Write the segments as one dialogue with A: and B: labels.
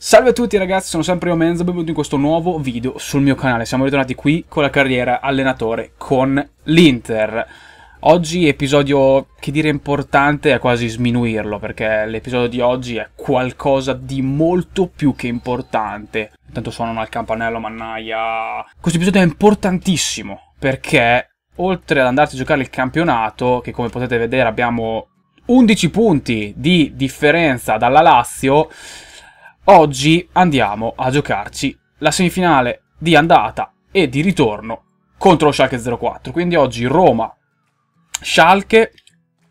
A: Salve a tutti ragazzi, sono sempre io Menzo, benvenuti in questo nuovo video sul mio canale. Siamo ritornati qui con la carriera allenatore con l'Inter. Oggi episodio, che dire importante, è quasi sminuirlo, perché l'episodio di oggi è qualcosa di molto più che importante. Intanto suonano al campanello, mannaia... Questo episodio è importantissimo, perché oltre ad andarci a giocare il campionato, che come potete vedere abbiamo 11 punti di differenza dalla Lazio Oggi andiamo a giocarci la semifinale di andata e di ritorno contro lo Schalke 04. Quindi oggi Roma, Schalke,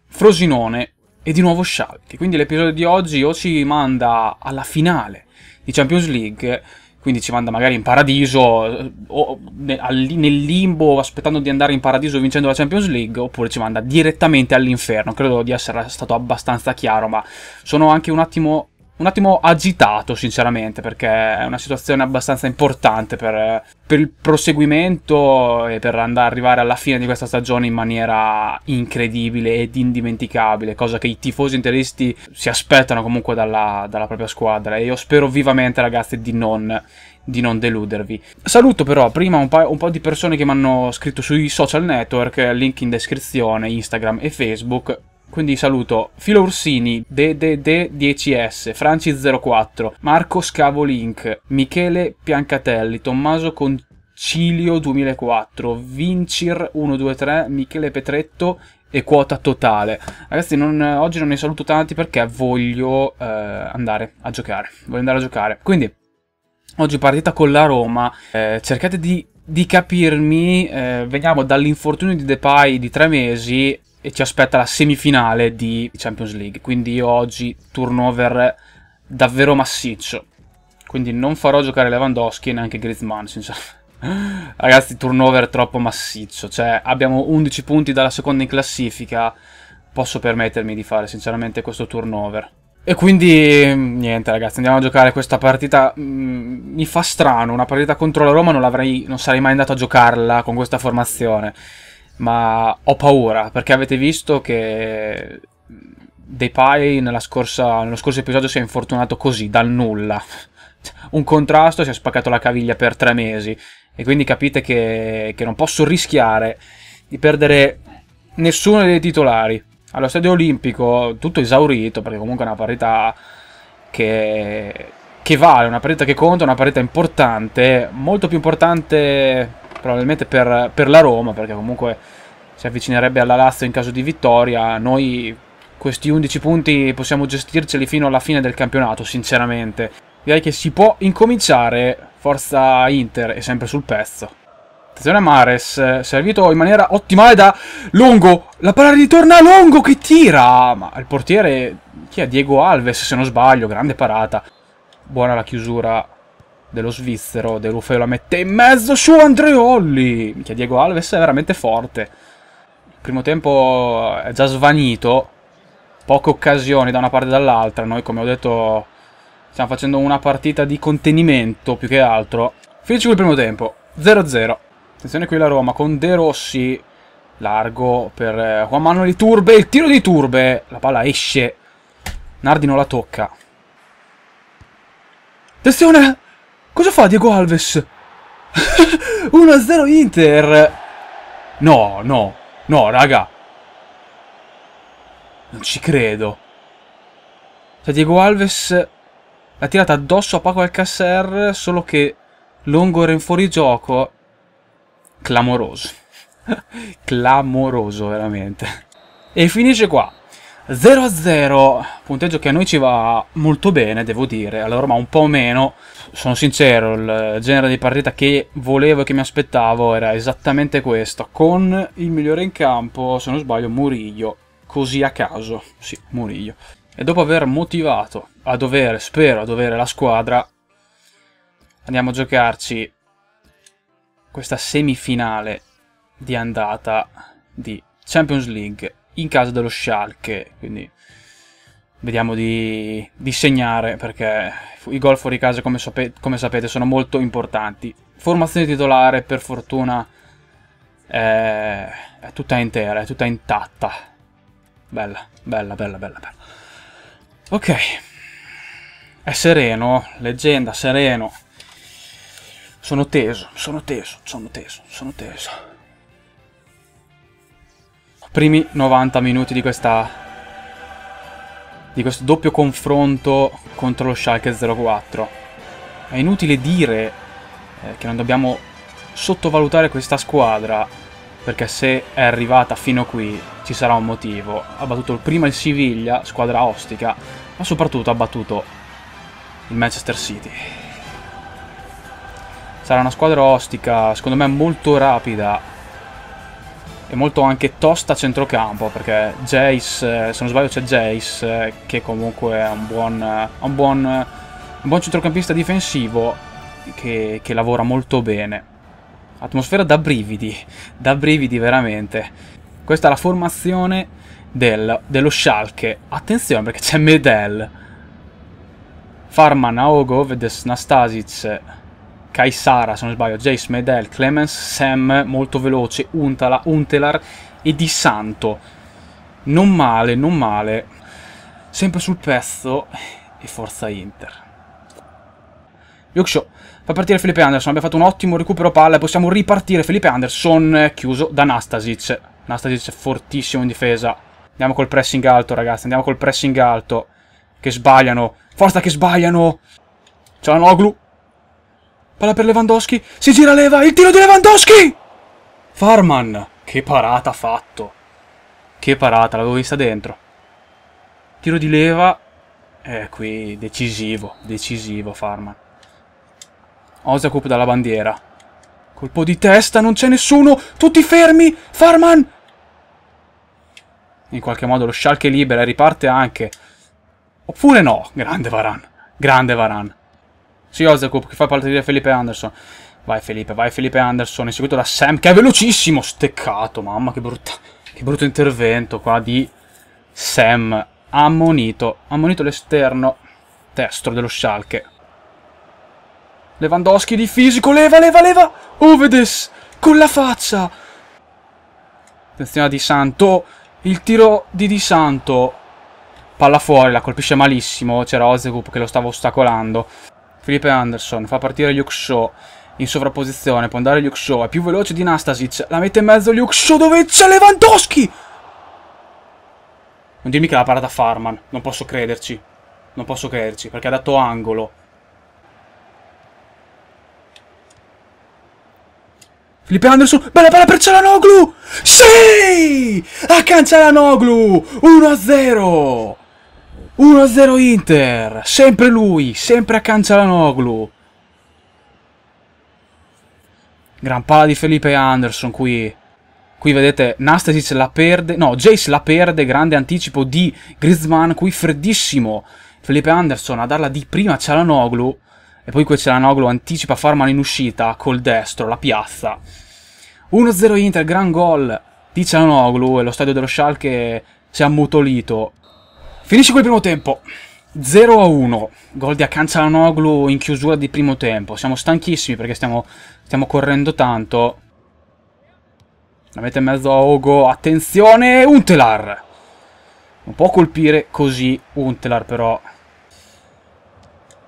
A: Frosinone e di nuovo Schalke. Quindi l'episodio di oggi o ci manda alla finale di Champions League, quindi ci manda magari in paradiso eh, o nel limbo aspettando di andare in paradiso vincendo la Champions League, oppure ci manda direttamente all'inferno. Credo di essere stato abbastanza chiaro, ma sono anche un attimo un attimo agitato, sinceramente, perché è una situazione abbastanza importante per, per il proseguimento e per andare arrivare alla fine di questa stagione in maniera incredibile ed indimenticabile, cosa che i tifosi interisti si aspettano comunque dalla, dalla propria squadra. E io spero vivamente, ragazzi, di non di non deludervi. Saluto però prima un, pa- un po' di persone che mi hanno scritto sui social network, link in descrizione, Instagram e Facebook. Quindi saluto Filo Ursini, DDD10S, franci 04 Marco Scavolink, Michele Piancatelli, Tommaso Concilio 2004, Vincir123, Michele Petretto e Quota Totale. Ragazzi, non, oggi non ne saluto tanti perché voglio eh, andare a giocare. Voglio andare a giocare. Quindi, oggi partita con la Roma. Eh, cercate di di capirmi, eh, veniamo dall'infortunio di Depay di tre mesi e ci aspetta la semifinale di Champions League. Quindi io oggi turnover davvero massiccio. Quindi non farò giocare Lewandowski e neanche Griezmann, sinceramente. Ragazzi, turnover troppo massiccio. Cioè, abbiamo 11 punti dalla seconda in classifica. Posso permettermi di fare sinceramente questo turnover. E quindi mm, niente ragazzi, andiamo a giocare questa partita. Mm, mi fa strano, una partita contro la Roma non, non sarei mai andato a giocarla con questa formazione ma ho paura perché avete visto che Depay nella scorsa, nello scorso episodio si è infortunato così, dal nulla. Un contrasto, si è spaccato la caviglia per tre mesi e quindi capite che, che non posso rischiare di perdere nessuno dei titolari. Allo stadio olimpico tutto esaurito perché comunque è una parità che, che vale, una parità che conta, una parità importante, molto più importante probabilmente per, per la Roma, perché comunque si avvicinerebbe alla Lazio in caso di vittoria. Noi questi 11 punti possiamo gestirceli fino alla fine del campionato, sinceramente. Direi che si può incominciare, forza Inter è sempre sul pezzo. Attenzione a Mares, servito in maniera ottimale da Longo, la palla ritorna a Longo che tira, ma il portiere, chi è? Diego Alves se non sbaglio, grande parata. Buona la chiusura dello svizzero, De Ruffeo la mette in mezzo su Andreolli! Minchia, Diego Alves è veramente forte. Il primo tempo è già svanito, poche occasioni da una parte e dall'altra. Noi, come ho detto, stiamo facendo una partita di contenimento più che altro. Finisce il primo tempo, 0-0. Attenzione qui la Roma con De Rossi, largo per eh, Juan Manuel Turbe, il tiro di Turbe, la palla esce, Nardi non la tocca. Attenzione! Cosa fa Diego Alves? 1-0 Inter! No, no, no, raga. Non ci credo. Cioè, Diego Alves l'ha tirata addosso a Paco Alcacer, solo che Longo era in fuorigioco. Clamoroso. Clamoroso, veramente. E finisce qua. 0-0, punteggio che a noi ci va molto bene, devo dire, allora ma un po' meno, sono sincero, il genere di partita che volevo e che mi aspettavo era esattamente questo, con il migliore in campo, se non sbaglio, Muriglio, così a caso, sì, Muriglio. E dopo aver motivato a dovere, spero a dovere, la squadra, andiamo a giocarci questa semifinale di andata di Champions League in casa dello Schalke, quindi vediamo di, di segnare perché i gol fuori casa come, come, sapete sono molto importanti. Formazione titolare per fortuna è, è tutta intera, è tutta intatta. Bella, bella, bella, bella, bella. Ok, è sereno, leggenda, sereno. Sono teso, sono teso, sono teso, sono teso primi 90 minuti di questa di questo doppio confronto contro lo Schalke 04. È inutile dire eh, che non dobbiamo sottovalutare questa squadra perché se è arrivata fino qui ci sarà un motivo. Ha battuto prima il Siviglia, squadra ostica, ma soprattutto ha battuto il Manchester City. Sarà una squadra ostica, secondo me molto rapida, è molto anche tosta a centrocampo perché Jace, eh, se non sbaglio c'è Jace eh, che comunque è un buon, eh, un buon, un buon centrocampista difensivo che, che, lavora molto bene. Atmosfera da brividi, da brividi veramente. Questa è la formazione del, dello Schalke. Attenzione perché c'è Medel. Farman, Aogov, Nastasic, Kai Sara, se non sbaglio, Jace Medel, Clemens, Sam, molto veloce, Untala, Untelar e Di Santo. Non male, non male. Sempre sul pezzo e forza Inter. Yoksho fa partire Felipe Anderson, abbiamo fatto un ottimo recupero palla e possiamo ripartire Felipe Anderson chiuso da Nastasic. Nastasic fortissimo in difesa. Andiamo col pressing alto ragazzi, andiamo col pressing alto. Che sbagliano, forza che sbagliano! Ciao Noglu, Palla per Lewandowski. Si gira Leva. Il tiro di Lewandowski! Farman. Che parata ha fatto. Che parata, l'avevo vista dentro. Tiro di Leva. Eh, qui decisivo. Decisivo Farman. Osakup dalla bandiera. Colpo di testa, non c'è nessuno. Tutti fermi. Farman. In qualche modo lo Schalke libera e riparte anche. Oppure no. Grande Varan. Grande Varan. Sì, Ozekup che fa parte di Felipe Anderson. Vai Felipe, vai Felipe Anderson, inseguito da Sam, che è velocissimo, steccato, mamma che brutta, che brutto intervento qua di Sam, ammonito, ammonito l'esterno destro dello Schalke. Lewandowski di fisico, leva, leva, leva, Uvedes, con la faccia. Attenzione a Di Santo, il tiro di Di Santo, palla fuori, la colpisce malissimo, c'era Ozegup che lo stava ostacolando. Felipe Anderson, fa partire Luke Shaw in sovrapposizione, può andare Luke Shaw, è più veloce di Nastasic, la mette in mezzo Luke Shaw dove c'è Lewandowski! Non dirmi che l'ha parata Farman, non posso crederci, non posso crederci, perché ha dato angolo. Felipe Anderson, bella palla per Cialanoglu! Sì! A Cialanoglu! 1-0! 1-0 Inter, sempre lui, sempre a Cancialanoglu. Gran pala di Felipe Anderson qui. Qui vedete Nastasic la perde, no, Jace la perde, grande anticipo di Griezmann, qui freddissimo. Felipe Anderson a darla di prima a Cialanoglu e poi qui Cialanoglu anticipa Farman in uscita col destro, la piazza. 1-0 Inter, gran gol di Cialanoglu e lo stadio dello Schalke si è ammutolito. Finisce quel primo tempo. 0 a 1, gol di Akancanoglu in chiusura di primo tempo. Siamo stanchissimi perché stiamo, stiamo correndo tanto. La mette in mezzo a Ogo, attenzione, Untelar! Non può colpire così Untelar però.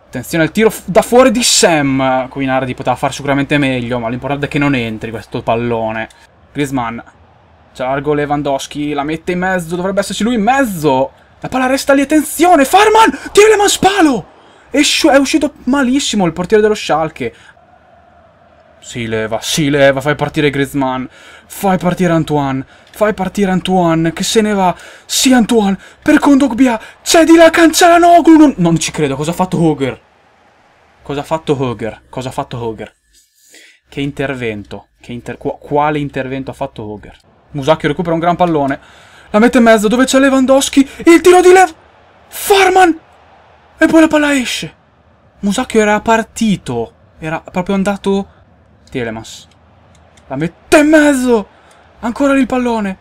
A: Attenzione al tiro da fuori di Sam. Qui Coinardi poteva far sicuramente meglio, ma l'importante è che non entri questo pallone. Griezmann, Ciargo Lewandowski, la mette in mezzo, dovrebbe esserci lui in mezzo! La palla resta lì, attenzione, Farman, tira man spalo! È, è uscito malissimo il portiere dello Schalke. Si leva, si leva, fai partire Griezmann, fai partire Antoine, fai partire Antoine, che se ne va. Sì Antoine, per Kondogbia, c'è di là Cancelanoglu, non... non ci credo, cosa ha fatto Hoger? Cosa ha fatto Hoger? Cosa ha fatto Hoger? Che intervento, che inter... quale intervento ha fatto Hoger? Musacchio recupera un gran pallone, la mette in mezzo dove c'è Lewandowski. Il tiro di Lev... Farman! E poi la palla esce. Musacchio era partito. Era proprio andato... Telemas. La mette in mezzo. Ancora lì il pallone.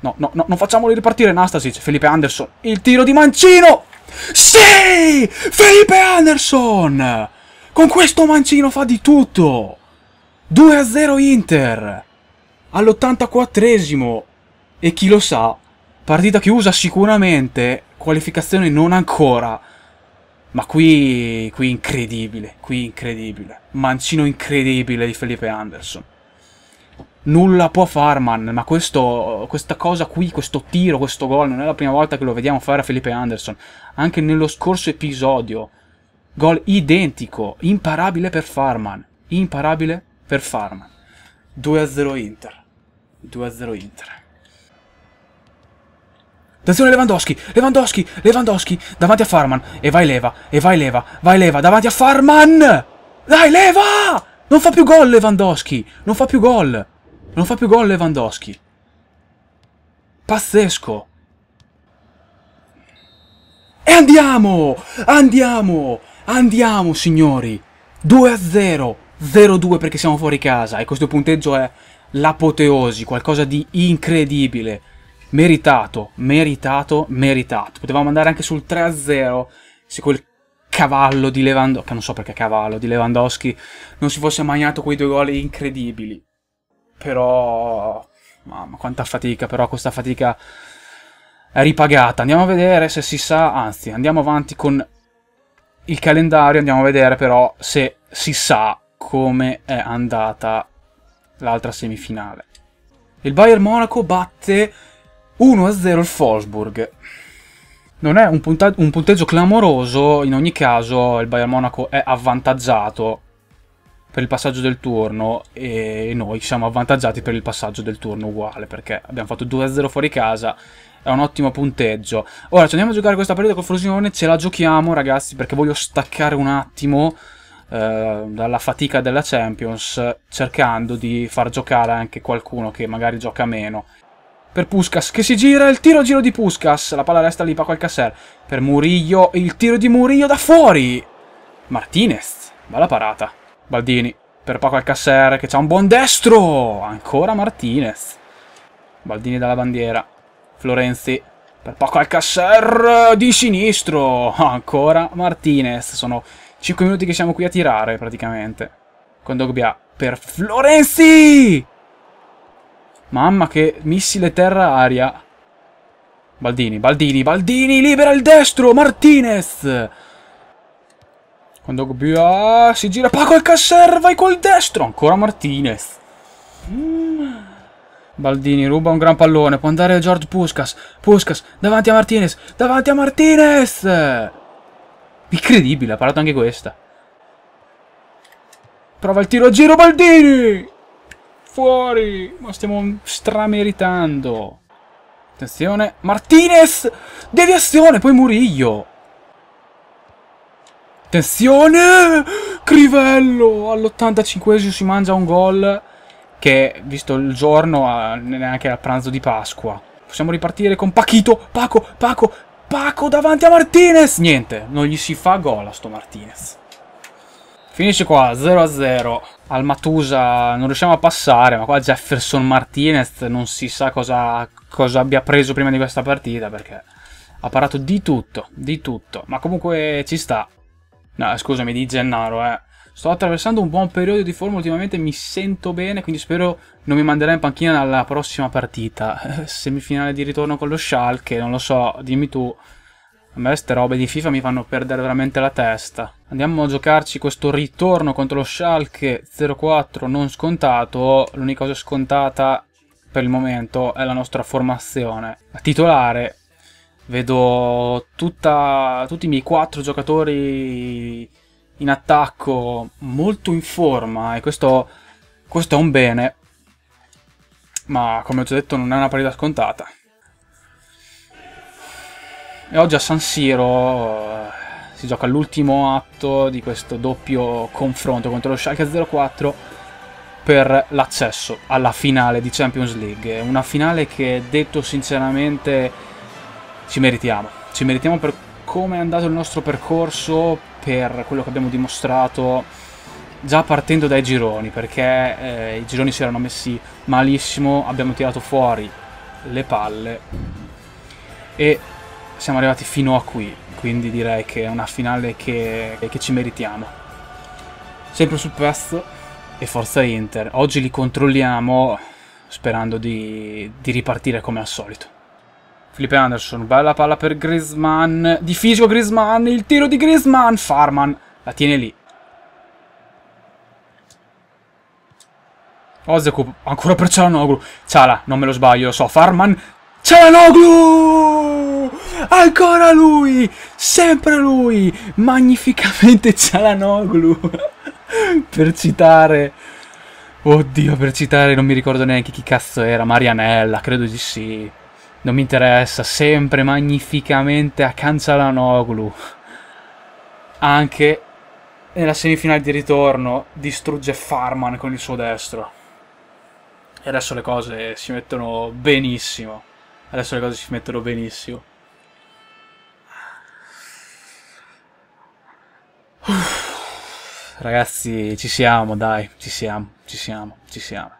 A: No, no, no, non facciamolo ripartire. Nastasic, Felipe Anderson. Il tiro di Mancino! Sì! Felipe Anderson! Con questo Mancino fa di tutto! 2-0 Inter! All'84esimo! E chi lo sa, partita chiusa sicuramente, qualificazione non ancora. Ma qui, qui incredibile, qui incredibile. Mancino incredibile di Felipe Anderson. Nulla può Farman, ma questo, questa cosa qui, questo tiro, questo gol, non è la prima volta che lo vediamo fare a Felipe Anderson. Anche nello scorso episodio, gol identico, imparabile per Farman. Imparabile per Farman. 2-0 Inter. 2-0 Inter. Attenzione Lewandowski, Lewandowski, Lewandowski, davanti a Farman. E vai leva, e vai leva, vai leva, davanti a Farman! Dai, leva! Non fa più gol Lewandowski, non fa più gol. Non fa più gol Lewandowski. Pazzesco. E andiamo! Andiamo! Andiamo, signori! 2 0, 0-2 perché siamo fuori casa e questo punteggio è l'apoteosi, qualcosa di incredibile meritato, meritato, meritato. Potevamo andare anche sul 3-0 se quel cavallo di Lewandowski, che non so perché cavallo di Lewandowski, non si fosse magnato quei due gol incredibili. Però, mamma, quanta fatica, però questa fatica è ripagata. Andiamo a vedere se si sa, anzi, andiamo avanti con il calendario, andiamo a vedere però se si sa come è andata l'altra semifinale. Il Bayern Monaco batte 1-0 il Forsburg. Non è un, un, punteggio clamoroso, in ogni caso il Bayern Monaco è avvantaggiato per il passaggio del turno e noi siamo avvantaggiati per il passaggio del turno uguale perché abbiamo fatto 2-0 fuori casa, è un ottimo punteggio. Ora ci andiamo a giocare questa partita col Frosinone, ce la giochiamo ragazzi perché voglio staccare un attimo eh, dalla fatica della Champions cercando di far giocare anche qualcuno che magari gioca meno per Puskas che si gira, il tiro giro di Puskas, la palla resta lì Paco qualche Alcacer, per Murillo, il tiro di Murillo da fuori, Martinez, bella parata, Baldini per Paco Alcacer che c'ha un buon destro, ancora Martinez, Baldini dalla bandiera, Florenzi per Paco Alcacer di sinistro, ancora Martinez, sono 5 minuti che siamo qui a tirare praticamente, con Dogbia per Florenzi! Mamma che missile terra-aria. Baldini, Baldini, Baldini, libera il destro, Martinez! Quando Gbia si gira, Paco e Casser, vai col destro! Ancora Martinez. Mm. Baldini ruba un gran pallone, può andare a George Puskas. Puskas, davanti a Martinez, davanti a Martinez! Incredibile, ha parato anche questa. Prova il tiro a giro Baldini! Fuori! Ma stiamo strameritando. Attenzione. Martinez! Deviazione, poi Murillo. Attenzione! Crivello! All'85 esimo si mangia un gol che, visto il giorno, neanche al pranzo di Pasqua. Possiamo ripartire con Pachito, Paco, Paco, Paco davanti a Martinez! Niente, non gli si fa gol a sto Martinez. Finisce qua 0-0 al Matusa, non riusciamo a passare, ma qua Jefferson Martinez non si sa cosa, cosa abbia preso prima di questa partita perché ha parato di tutto, di tutto, ma comunque ci sta. No, scusami, di Gennaro, eh. Sto attraversando un buon periodo di forma ultimamente, mi sento bene, quindi spero non mi manderà in panchina alla prossima partita. Semifinale di ritorno con lo Schalke, non lo so, dimmi tu me queste robe di FIFA mi fanno perdere veramente la testa. Andiamo a giocarci questo ritorno contro lo Schalke 04 non scontato. L'unica cosa scontata per il momento è la nostra formazione. A titolare vedo tutta, tutti i miei quattro giocatori in attacco molto in forma e questo, questo è un bene. Ma come ho già detto non è una partita scontata. E oggi a San Siro eh, si gioca l'ultimo atto di questo doppio confronto contro lo Schalke 04 per l'accesso alla finale di Champions League. Una finale che, detto sinceramente, ci meritiamo. Ci meritiamo per come è andato il nostro percorso, per quello che abbiamo dimostrato già partendo dai gironi, perché eh, i gironi si erano messi malissimo, abbiamo tirato fuori le palle e siamo arrivati fino a qui, quindi direi che è una finale che, che ci meritiamo. Sempre sul pezzo e forza Inter. Oggi li controlliamo sperando di, di ripartire come al solito. Felipe Anderson, bella palla per Griezmann, di fisico Griezmann, il tiro di Griezmann, Farman la tiene lì. Ozekup, ancora per Cialanoglu, Ciala, non me lo sbaglio, lo so, Farman Cialanoglu! Ancora lui! Sempre lui! Magnificamente Cialanoglu! per citare... Oddio, per citare non mi ricordo neanche chi cazzo era, Marianella, credo di sì. Non mi interessa, sempre magnificamente a Cialanoglu. Anche nella semifinale di ritorno distrugge Farman con il suo destro. E adesso le cose si mettono benissimo. Adesso le cose si mettono benissimo. ragazzi, ci siamo, dai, ci siamo, ci siamo, ci siamo.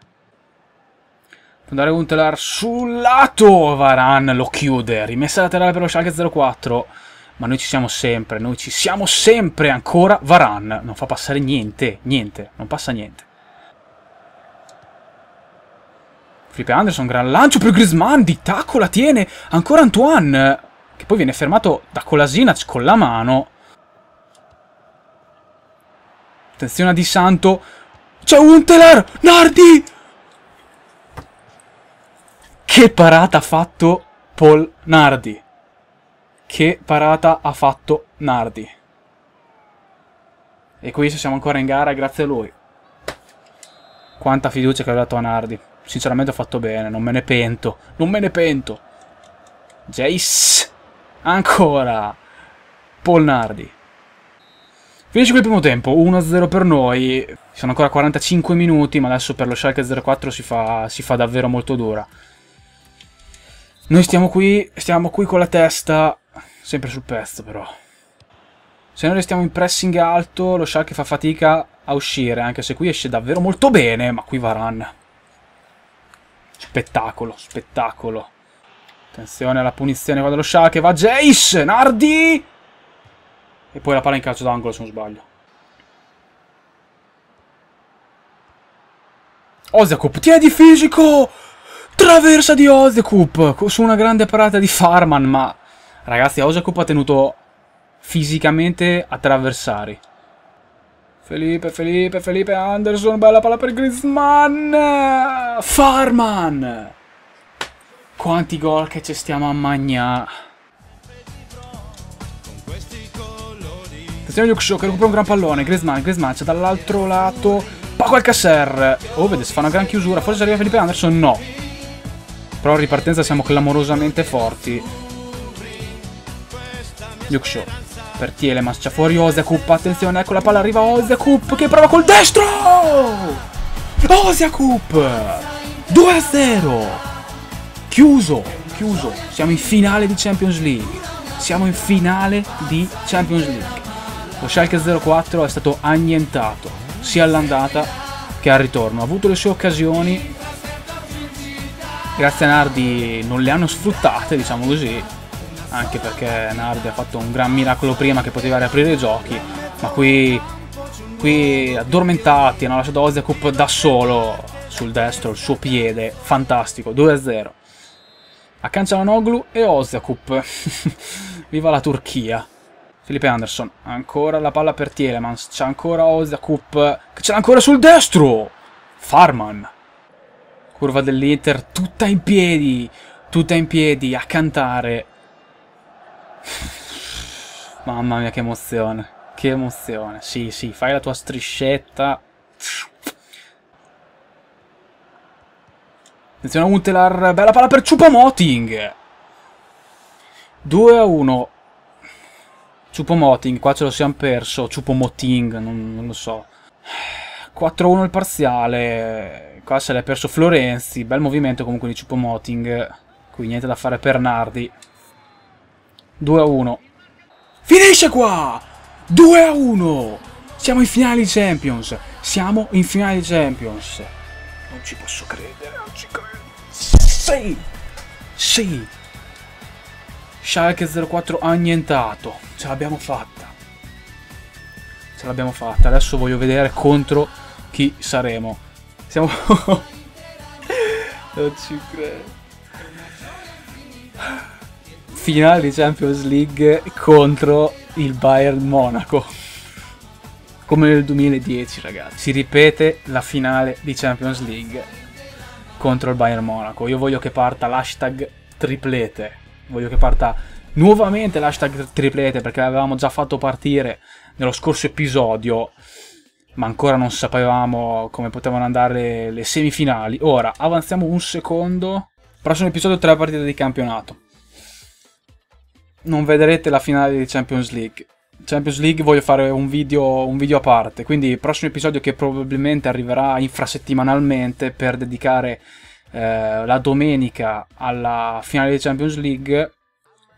A: Andare Guntelar sul lato, Varan lo chiude, rimessa laterale per lo Schalke 04, ma noi ci siamo sempre, noi ci siamo sempre ancora, Varan non fa passare niente, niente, non passa niente. Felipe Anderson, gran lancio per Griezmann, di tacco la tiene, ancora Antoine, che poi viene fermato da Colasinac con la mano. Attenzione a Di Santo, c'è Unteler, Nardi! Che parata ha fatto Paul Nardi. Che parata ha fatto Nardi. E qui siamo ancora in gara grazie a lui. Quanta fiducia che ha dato a Nardi. Sinceramente ho fatto bene, non me ne pento. Non me ne pento. Jace. Ancora. Polnardi. Finisce qui il primo tempo, 1-0 per noi, sono ancora 45 minuti, ma adesso per lo Schalke 04 si fa, si fa davvero molto dura. Noi stiamo qui, stiamo qui con la testa, sempre sul pezzo però. Se noi restiamo in pressing alto, lo Schalke fa fatica a uscire, anche se qui esce davvero molto bene, ma qui va Varan Spettacolo, spettacolo. Attenzione alla punizione qua dello Scià va Jace, Nardi! E poi la palla in calcio d'angolo se non sbaglio. Oziakup, tieni fisico! Traversa di Oziakup su una grande parata di Farman, ma ragazzi Oziakup ha tenuto fisicamente attraversari. traversare. Felipe, Felipe, Felipe Anderson, bella palla per Griezmann! Farman! Quanti gol che ci stiamo a magnà! Attenzione Luke che recupera un gran pallone, Griezmann, Griezmann c'è dall'altro lato, Paco Alcacer! Oh, vede, si fa una gran chiusura, forse arriva Felipe Anderson? No! Però in ripartenza siamo clamorosamente forti. Luke per Tielemas, c'è fuori Oziakup, attenzione, ecco la palla, arriva Oziakup che prova col destro! Oziakup! 2 a 0! Chiuso, chiuso, siamo in finale di Champions League, siamo in finale di Champions League. Lo Schalke 04 è stato annientato, sia all'andata che al ritorno, ha avuto le sue occasioni, grazie a Nardi non le hanno sfruttate, diciamo così, anche perché Nardi ha fatto un gran miracolo prima che poteva riaprire i giochi, ma qui, qui addormentati hanno lasciato Oziakup da solo sul destro, il suo piede, fantastico, 2-0. Accanciano Noglu e Oziakup, viva la Turchia. Felipe Anderson, ancora la palla per Tielemans, c'è ancora Oziakup, che ce l'ha ancora sul destro! Farman. Curva dell'Inter, tutta in piedi, tutta in piedi, a cantare. Mamma mia, che emozione. Che emozione. Sì, sì, fai la tua striscetta. Attenzione a Untelar, bella palla per Ciupomoting. 2 a 1. Ciupomoting, qua ce lo siamo perso. Ciupomoting, non, non lo so. 4 a 1 il parziale. Qua se l'è perso Florenzi. Bel movimento comunque di Ciupomoting. Qui niente da fare per Nardi. 2 a 1. Finisce qua! 2 a 1! Siamo in finale di Champions! Siamo in finale di Champions! Non ci posso credere, non ci credo! Sì! Sì! Schalke 04 annientato! Ce l'abbiamo fatta! Ce l'abbiamo fatta! Adesso voglio vedere contro chi saremo. Siamo... non ci credo! finale di Champions League contro il Bayern Monaco. Come nel 2010, ragazzi. Si ripete la finale di Champions League contro il Bayern Monaco. Io voglio che parta l'hashtag triplete. Voglio che parta nuovamente l'hashtag triplete perché l'avevamo già fatto partire nello scorso episodio ma ancora non sapevamo come potevano andare le semifinali. Ora avanziamo un secondo. Prossimo episodio tre partite di campionato non vedrete la finale di Champions League. Champions League voglio fare un video, un video a parte, quindi il prossimo episodio che probabilmente arriverà infrasettimanalmente per dedicare eh, la domenica alla finale di Champions League.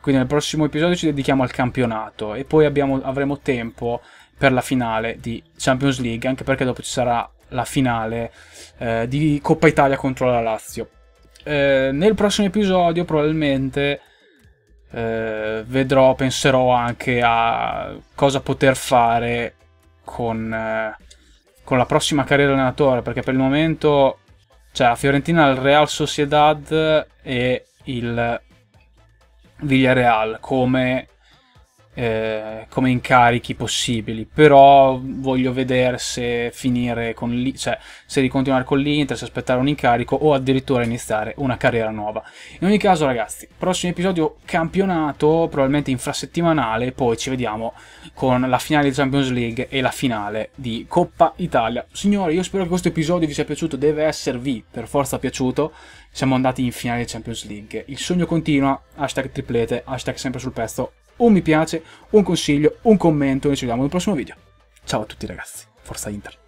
A: Quindi nel prossimo episodio ci dedichiamo al campionato e poi abbiamo, avremo tempo per la finale di Champions League, anche perché dopo ci sarà la finale eh, di Coppa Italia contro la Lazio. Eh, nel prossimo episodio probabilmente eh, vedrò, penserò anche a cosa poter fare con, eh, con la prossima carriera di allenatore, perché per il momento cioè la Fiorentina il Real Sociedad e il Villarreal come eh, come incarichi possibili, però voglio vedere se finire con lì, cioè se di con l'Inter, se aspettare un incarico o addirittura iniziare una carriera nuova. In ogni caso, ragazzi, prossimo episodio campionato, probabilmente infrasettimanale, poi ci vediamo con la finale di Champions League e la finale di Coppa Italia. Signori, io spero che questo episodio vi sia piaciuto, deve esservi per forza piaciuto. Siamo andati in finale di Champions League. Il sogno continua, hashtag triplete, hashtag sempre sul pezzo un mi piace, un consiglio, un commento e ci vediamo nel prossimo video. Ciao a tutti ragazzi, forza Inter!